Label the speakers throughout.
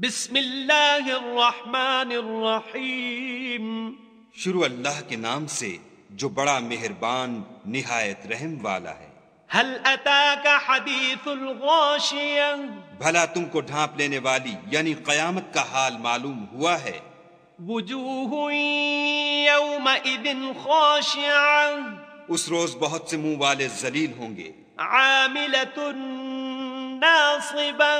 Speaker 1: بسم اللہ الرحمن الرحیم شروع اللہ کے نام سے جو بڑا مہربان نہایت رحم والا ہے هل اتاک حدیث
Speaker 2: الغاشیہ
Speaker 1: بھلا تم کو ڈھانپ لینے والی یعنی قیامت کا حال معلوم ہوا ہے
Speaker 2: وجوہ یومئذ خاشعہ
Speaker 1: اس روز بہت سے منہ والے ذلیل ہوں گے
Speaker 2: عاملۃ ناصبا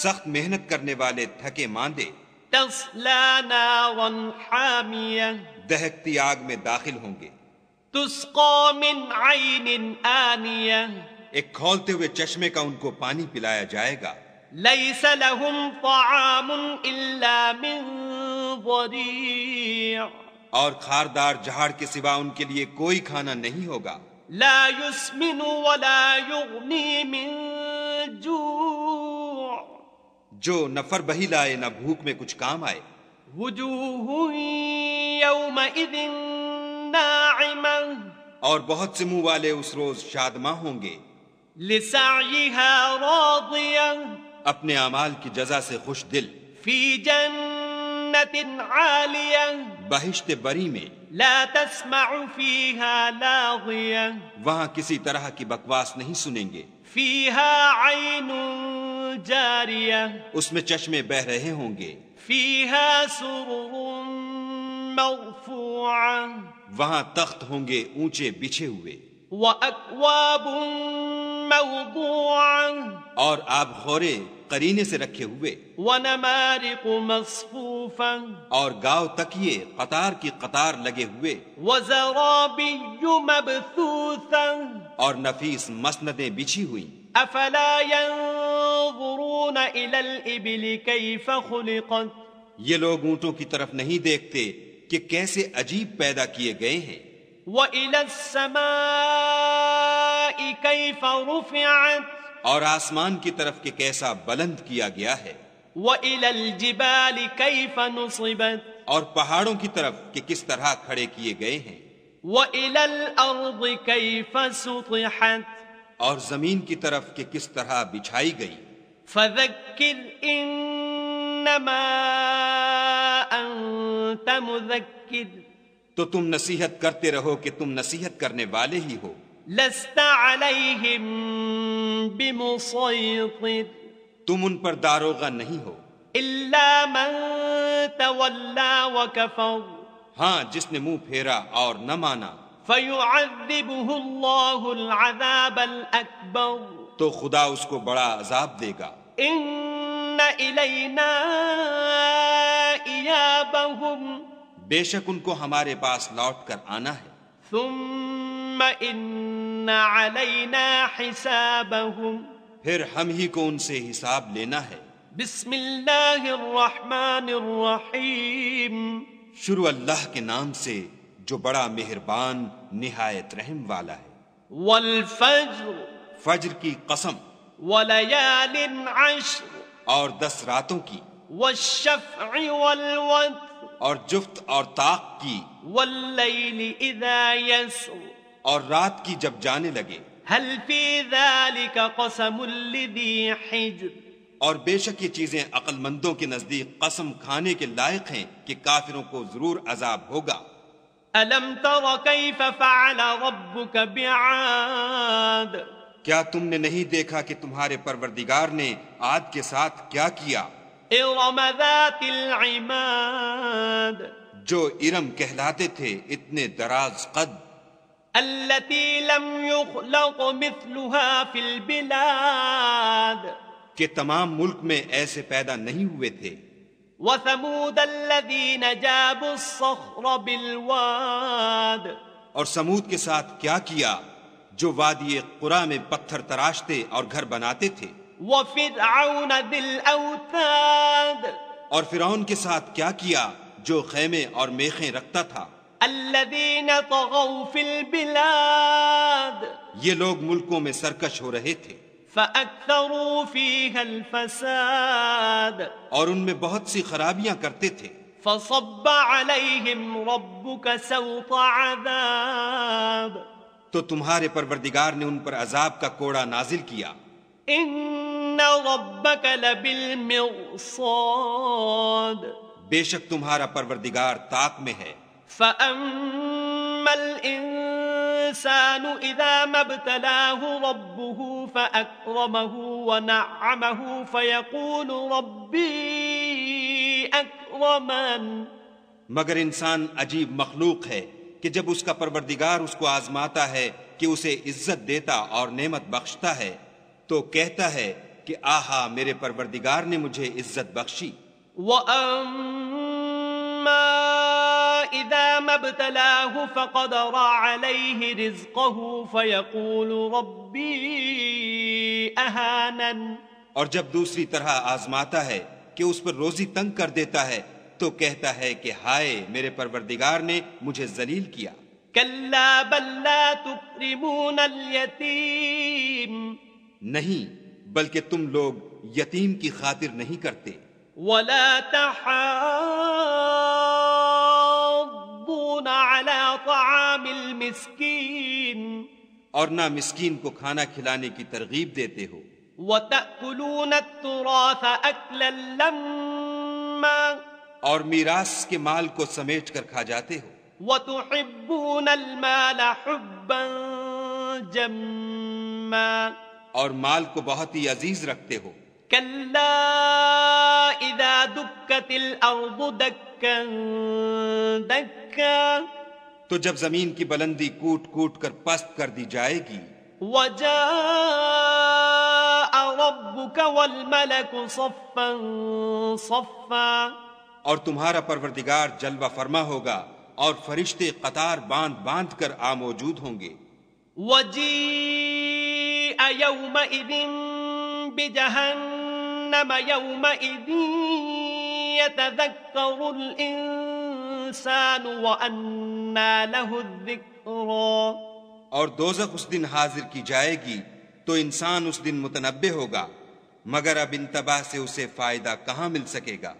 Speaker 1: سخت محنت کرنے والے تھکے ماندے
Speaker 2: تسلا نارا حامیا
Speaker 1: دہکتی آگ میں داخل ہوں گے
Speaker 2: تسقو من عین آنیا ایک کھولتے ہوئے
Speaker 1: چشمے کا ان کو پانی پلایا جائے گا
Speaker 2: لیس لہم طعام الا من ضریع اور
Speaker 1: خاردار جہاڑ کے سوا ان کے لیے کوئی کھانا نہیں ہوگا
Speaker 2: لا یسمن ولا یغنی من الجوع
Speaker 1: جو نفر بہی لائے نہ بھوک میں کچھ کام آئے
Speaker 2: وجوہ یومئذ ناعمہ
Speaker 1: اور بہت سے منہ والے اس روز شادماں ہوں گے لسعیہا راضیہ اپنے اعمال کی جزا سے خوش دل
Speaker 2: فی جنت عالیہ
Speaker 1: بہشت بری میں
Speaker 2: لا تسمع فیہا لاغیہ
Speaker 1: وہاں کسی طرح کی بکواس نہیں سنیں گے
Speaker 2: فیہا عین جاریہ اس میں
Speaker 1: چشمے بہ رہے ہوں گے
Speaker 2: فیہا سرر سو
Speaker 1: وہاں تخت ہوں گے اونچے بچھے ہوئے
Speaker 2: اکواب موضوعا
Speaker 1: اور آپ خورے قرینے سے رکھے ہوئے
Speaker 2: ونمارق مصفوفا
Speaker 1: اور گاؤ تکیے قطار کی قطار لگے ہوئے وزرابی مبثوثا اور نفیس مسندیں بچھی ہوئی
Speaker 2: افلا ینظرون الی الابل
Speaker 1: کیف خلقت یہ لوگ اونٹوں کی طرف نہیں دیکھتے کہ کیسے عجیب پیدا کیے گئے ہیں
Speaker 2: وَإِلَى السَّمَاءِ كيف رفعت
Speaker 1: اور آسمان کی طرف کے کیسا بلند کیا گیا ہے وَإِلَى الْجِبَالِ كَيْفَ نُصِبَتْ اور پہاڑوں کی طرف کہ کس طرح کھڑے کیے گئے ہیں وَإِلَى الْأَرْضِ كَيْفَ سُطِحَتْ اور زمین کی طرف کہ کس طرح بچھائی گئی
Speaker 2: فَذَكِّرْ إِنَّمَا أَنتَ مُذَكِّرْ
Speaker 1: تو تم نصیحت کرتے رہو کہ تم نصیحت کرنے والے ہی ہو لست علیہم بمسیطر تم ان پر داروغہ نہیں ہو
Speaker 2: الا من تولا وکفر
Speaker 1: ہاں جس نے منہ پھیرا اور نہ مانا
Speaker 2: فَيُعَذِّبُهُ اللَّهُ الْعَذَابَ الْأَكْبَرُ
Speaker 1: تو خدا اس کو بڑا عذاب دے گا
Speaker 2: ان الینا ایابہم
Speaker 1: بے شک ان کو ہمارے پاس لوٹ کر آنا ہے
Speaker 2: ثم ان ان حسابهم
Speaker 1: پھر ہم ہی کو ان سے حساب لینا ہے
Speaker 2: بسم اللہ الرحمن الرحیم
Speaker 1: شروع اللہ کے نام سے جو بڑا مہربان نہایت رحم والا ہے
Speaker 2: والفجر
Speaker 1: فجر کی قسم ولیال عشر اور دس راتوں کی والشفع والوتر اور جفت اور طاق کی واللیل اذا یسر اور رات کی جب جانے لگے
Speaker 2: هل قسم لذی حجر
Speaker 1: اور بے شک یہ چیزیں عقل مندوں کے نزدیک قسم کھانے کے لائق ہیں کہ کافروں کو ضرور عذاب ہوگا کیا تم نے نہیں دیکھا کہ تمہارے پروردگار نے آد کے ساتھ کیا کیا جو ارم کہلاتے تھے اتنے دراز قد التي لم یخلق مثلها
Speaker 2: فی البلاد کہ تمام ملک میں ایسے پیدا نہیں ہوئے تھے وثمود الذين جابوا الصخر
Speaker 1: بالواد اور سمود کے ساتھ کیا کیا جو وادی قرا میں پتھر تراشتے اور گھر بناتے تھے وفرعون ذی
Speaker 2: الاوتاد
Speaker 1: اور فرعون کے ساتھ کیا کیا جو خیمے اور میخیں رکھتا تھا
Speaker 2: الذین طغوا فی البلاد
Speaker 1: یہ لوگ ملکوں میں سرکش ہو رہے تھے
Speaker 2: فَأَكْثَرُوا فِيهَا الْفَسَادِ
Speaker 1: اور ان میں بہت سی خرابیاں کرتے تھے
Speaker 2: فَصَبَّ عَلَيْهِمْ رَبُّكَ سَوْطَ عَذَابِ
Speaker 1: تو تمہارے پروردگار نے ان پر عذاب کا کوڑا نازل کیا
Speaker 2: اِنَّ رَبَّكَ لَبِالْمِرْصَادِ
Speaker 1: بے شک تمہارا پروردگار تاک میں ہے
Speaker 2: مگر انسان
Speaker 1: عجیب مخلوق ہے کہ جب اس کا پروردگار اس کو آزماتا ہے کہ اسے عزت دیتا اور نعمت بخشتا ہے تو کہتا ہے کہ آہا میرے پروردگار نے مجھے عزت
Speaker 2: بخشی وَأَمَّا ابتلاه فقدر عليه رزقه فيقول ربي اهانن
Speaker 1: اور جب دوسری طرح آزماتا ہے کہ اس پر روزی تنگ کر دیتا ہے تو کہتا ہے کہ ہائے میرے پروردگار نے مجھے ذلیل کیا
Speaker 2: کلا بل لا تکرمون اليتیم
Speaker 1: نہیں بلکہ تم لوگ یتیم کی خاطر نہیں کرتے
Speaker 2: ولا تحام طعام المسکین اور نہ مسکین کو کھانا
Speaker 1: کھلانے کی ترغیب دیتے ہو وَتَأْكُلُونَ التُّرَاثَ أَكْلًا لَمَّا اور میراث کے مال کو سمیٹ کر کھا جاتے ہو
Speaker 2: وَتُحِبُّونَ الْمَالَ حُبًّا جَمًّا اور مال کو بہت ہی عزیز رکھتے ہو كَلَّا إِذَا دُكَّتِ الْأَرْضُ دَكًّا دَكًّا
Speaker 1: تو جب زمین کی بلندی کوٹ کوٹ کر پست کر دی جائے گی
Speaker 2: وجاء ربک والملک صفا
Speaker 1: صفا اور تمہارا پروردگار جلوہ فرما ہوگا اور فرشتے قطار باندھ باندھ کر آ موجود ہوں گے
Speaker 2: وجیء يومئذ بجهنم یومئذ یتذکر الانسان وانا اور
Speaker 1: دوزخ اس دن حاضر کی جائے گی تو انسان اس دن متنبع ہوگا مگر اب انتباہ سے اسے فائدہ کہاں مل سکے گا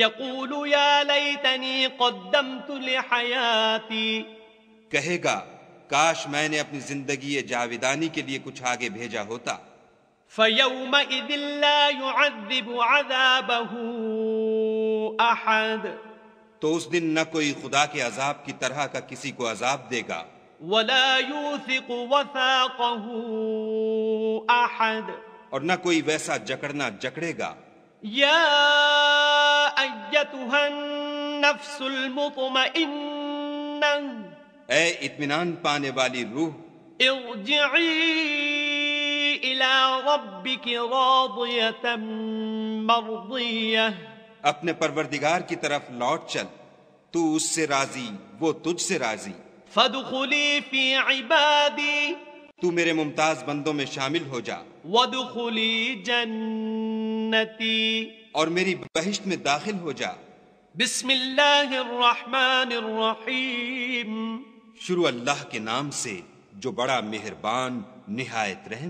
Speaker 2: یقول یا لیتنی قدمت لحیاتی
Speaker 1: کہے گا کاش میں نے اپنی زندگی جاویدانی کے لیے کچھ آگے بھیجا ہوتا
Speaker 2: فَيَوْمَئِذٍ لَّا يُعَذِّبُ عَذَابَهُ أَحَدٍ
Speaker 1: تو اس دن نہ کوئی خدا کے عذاب کی طرح کا کسی کو عذاب دے گا
Speaker 2: ولا یوثق وثاقه احد
Speaker 1: اور نہ کوئی ویسا جکڑنا جکڑے گا
Speaker 2: یا ایتها النفس المطمئنہ
Speaker 1: اے اطمینان پانے والی روح
Speaker 2: ارجعی الی ربک راضیتا مرضیہ
Speaker 1: اپنے پروردگار کی طرف لوٹ چل تو اس سے راضی وہ تجھ سے
Speaker 2: راضی فی عبادی تو میرے
Speaker 1: ممتاز بندوں میں شامل ہو
Speaker 2: جا ودخلی جنتی اور میری
Speaker 1: بہشت میں داخل ہو جا بسم اللہ الرحمن الرحیم شروع اللہ کے نام سے جو بڑا مہربان نہایت رحم